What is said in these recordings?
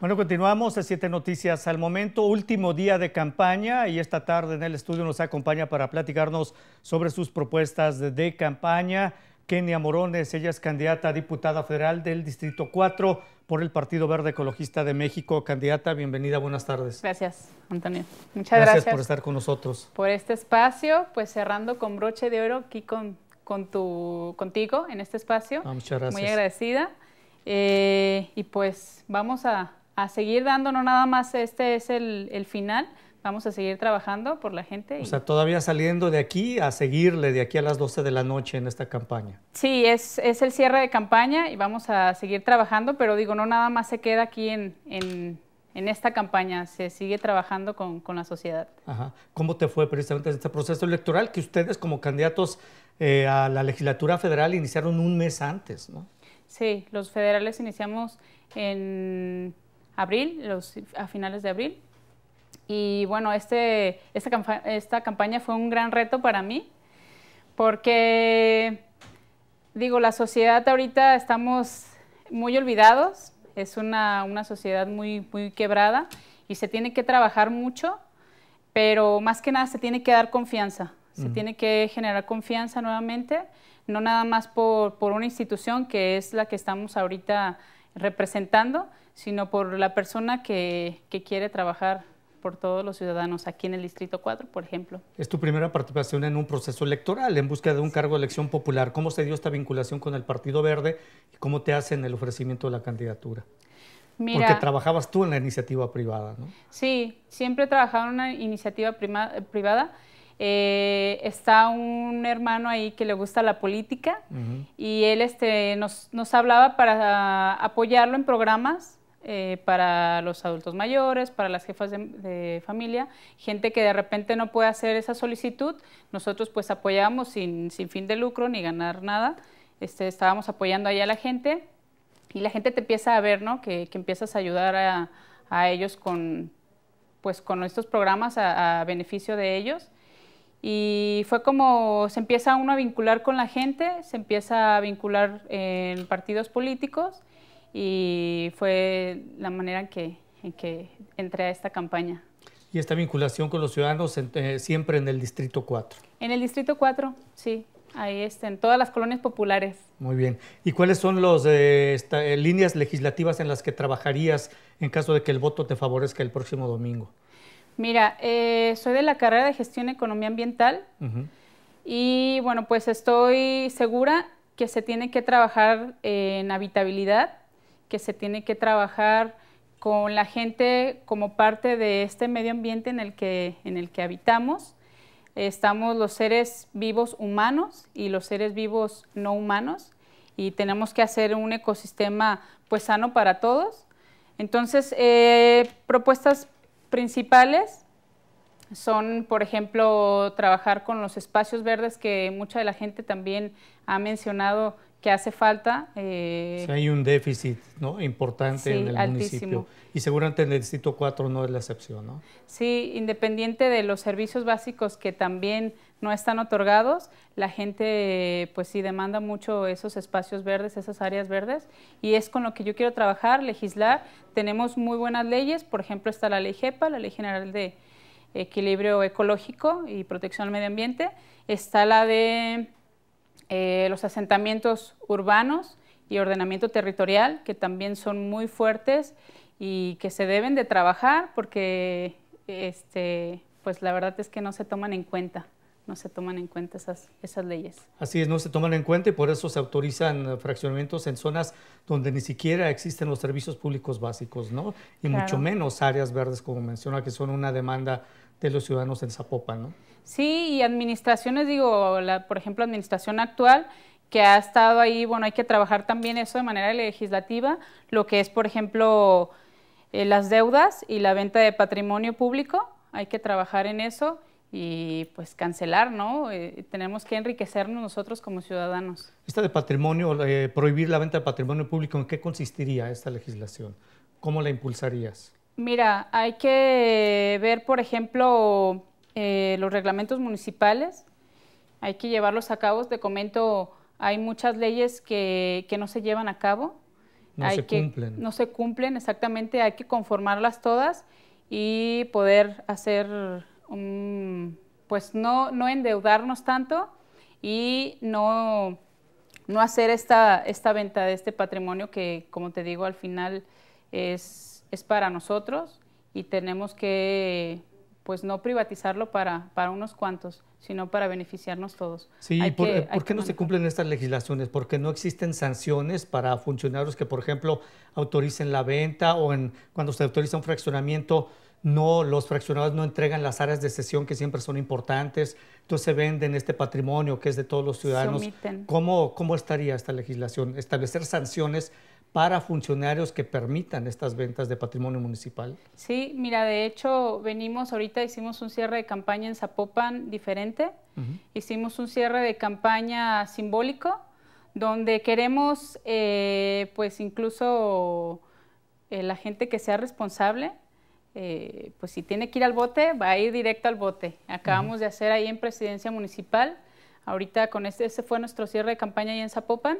Bueno, continuamos a Siete Noticias al momento, último día de campaña y esta tarde en el estudio nos acompaña para platicarnos sobre sus propuestas de, campaña. Kenia Morones, ella es candidata a diputada federal del Distrito 4 por el Partido Verde Ecologista de México. Candidata, bienvenida, buenas tardes. Gracias, Antonio. Muchas gracias. Gracias por estar con nosotros. Por este espacio, pues cerrando con broche de oro aquí con, tu, contigo en este espacio. Ah, muchas gracias. Muy agradecida. Eh, y pues vamos a a seguir dando, no nada más este es el, final, vamos a seguir trabajando por la gente. O sea, todavía saliendo de aquí a seguirle de aquí a las 12 de la noche en esta campaña. Sí, es, es el cierre de campaña y vamos a seguir trabajando, pero digo, no nada más se queda aquí en, esta campaña, se sigue trabajando con, la sociedad. Ajá. ¿Cómo te fue precisamente este proceso electoral que ustedes como candidatos eh, a la legislatura federal iniciaron un mes antes, no? Sí, los federales iniciamos en abril, a finales de abril. Y bueno, este, esta, campaña fue un gran reto para mí porque, digo, la sociedad ahorita estamos muy olvidados, es una, sociedad muy, muy quebrada y se tiene que trabajar mucho, pero más que nada se tiene que dar confianza, se tiene que generar confianza nuevamente, no nada más por, por una institución que es la que estamos ahorita representando, sino por la persona que, quiere trabajar por todos los ciudadanos aquí en el Distrito 4, por ejemplo. Es tu primera participación en un proceso electoral en búsqueda de un cargo de elección popular. ¿Cómo se dio esta vinculación con el Partido Verde y cómo te hacen el ofrecimiento de la candidatura? Mira, Porque trabajabas tú en la iniciativa privada, ¿no? Sí, siempre he en una iniciativa privada. Eh, está un hermano ahí que le gusta la política y él este, nos, hablaba para apoyarlo en programas eh, para los adultos mayores, para las jefas de, familia, gente que de repente no puede hacer esa solicitud. Nosotros pues apoyamos sin, fin de lucro ni ganar nada. Este, estábamos apoyando ahí a la gente y la gente te empieza a ver, ¿no? Que, empiezas a ayudar a, ellos con, pues, con estos programas a beneficio de ellos y fue como se empieza uno a vincular con la gente, se empieza a vincular en partidos políticos y fue la manera en que, que entré a esta campaña. ¿Y esta vinculación con los ciudadanos eh, siempre en el Distrito 4? En el Distrito 4, sí, ahí está, en todas las colonias populares. Muy bien. ¿Y cuáles son las eh, eh, líneas legislativas en las que trabajarías en caso de que el voto te favorezca el próximo domingo? Mira, eh, soy de la carrera de gestión economía ambiental y bueno, pues estoy segura que se tiene que trabajar en habitabilidad, que se tiene que trabajar con la gente como parte de este medio ambiente en el que, en el que habitamos. Estamos los seres vivos humanos y los seres vivos no humanos y tenemos que hacer un ecosistema pues sano para todos. Entonces, eh, propuestas principales son, por ejemplo, trabajar con los espacios verdes que mucha de la gente también ha mencionado que hace falta. Eh, hay un déficit ¿no? importante en el municipio. Y seguramente el Distrito 4 no es la excepción, ¿no? Sí, independiente de los servicios básicos que también no están otorgados, la gente pues sí demanda mucho esos espacios verdes, esas áreas verdes, y es con lo que yo quiero trabajar, legislar. Tenemos muy buenas leyes, por ejemplo está la ley GEPA, la Ley General de Equilibrio Ecológico y Protección al Medio Ambiente, está la de eh, los asentamientos urbanos y ordenamiento territorial, que también son muy fuertes y que se deben de trabajar porque este, pues la verdad es que no se toman en cuenta no se toman en cuenta esas, esas leyes. Así es, no se toman en cuenta y por eso se autorizan fraccionamientos en zonas donde ni siquiera existen los servicios públicos básicos, ¿no? Y mucho menos áreas verdes, como menciona, que son una demanda de los ciudadanos en Zapopan, ¿no? Sí, y administraciones, digo, por ejemplo, administración actual, que ha estado ahí, bueno, hay que trabajar también eso de manera legislativa, lo que es, por ejemplo, eh, las deudas y la venta de patrimonio público, hay que trabajar en eso y pues cancelar, ¿no? Eh, tenemos que enriquecernos nosotros como ciudadanos. Esta de patrimonio, eh, prohibir la venta de patrimonio público, ¿en qué consistiría esta legislación? ¿Cómo la impulsarías? Mira, hay que ver, por ejemplo, eh, los reglamentos municipales, hay que llevarlos a cabo. Te comento, hay muchas leyes que, no se llevan a cabo. No se cumplen. No se cumplen, exactamente. Hay que conformarlas todas y poder hacer, pues no, no endeudarnos tanto y no, no hacer esta, esta venta de este patrimonio que, como te digo, al final es es para nosotros y tenemos que pues no privatizarlo para, para unos cuantos, sino para beneficiarnos todos. Sí, ¿por, eh, qué no se cumplen estas legislaciones? Porque no existen sanciones para funcionarios que, por ejemplo, autoricen la venta o en, cuando se autoriza un fraccionamiento, no, los fraccionados no entregan las áreas de cesión que siempre son importantes, entonces se venden este patrimonio que es de todos los ciudadanos. ¿Cómo, ¿Cómo estaría esta legislación? Establecer sanciones para funcionarios que permitan estas ventas de patrimonio municipal? Sí, mira, de hecho venimos ahorita, hicimos un cierre de campaña en Zapopan diferente, hicimos un cierre de campaña simbólico, donde queremos eh, pues incluso eh, la gente que sea responsable, eh, pues si tiene que ir al bote, va a ir directo al bote. Acabamos de hacer ahí en Presidencia Municipal, ahorita con este, ese fue nuestro cierre de campaña ahí en Zapopan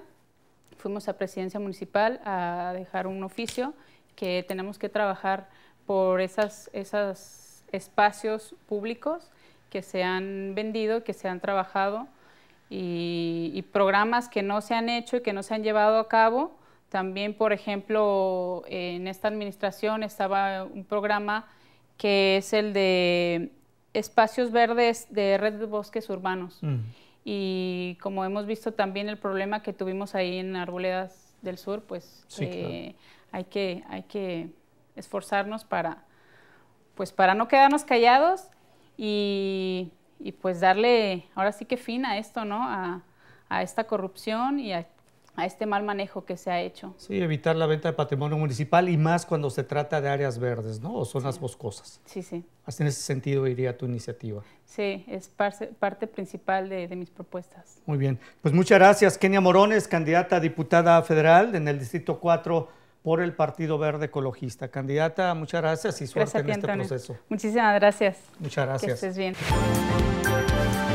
fuimos a presidencia municipal a dejar un oficio que tenemos que trabajar por esos esas espacios públicos que se han vendido, que se han trabajado y, programas que no se han hecho y que no se han llevado a cabo. También, por ejemplo, en esta administración estaba un programa que es el de espacios verdes de red de bosques urbanos. Mm y como hemos visto también el problema que tuvimos ahí en Arboledas del Sur, pues eh, hay, que, hay que esforzarnos para, pues, para no quedarnos callados y, pues darle ahora sí que fin a esto, ¿no? A, a esta corrupción y a a este mal manejo que se ha hecho. Sí, evitar la venta de patrimonio municipal y más cuando se trata de áreas verdes, ¿no? O zonas boscosas. Sí, sí. Así en ese sentido iría tu iniciativa. Sí, es parte, principal de, mis propuestas. Muy bien. Pues muchas gracias, Kenia Morones, candidata a diputada federal en el Distrito 4 por el Partido Verde Ecologista. Candidata, muchas gracias y suerte en este proceso. Muchísimas gracias. Muchas gracias. Que estés bien.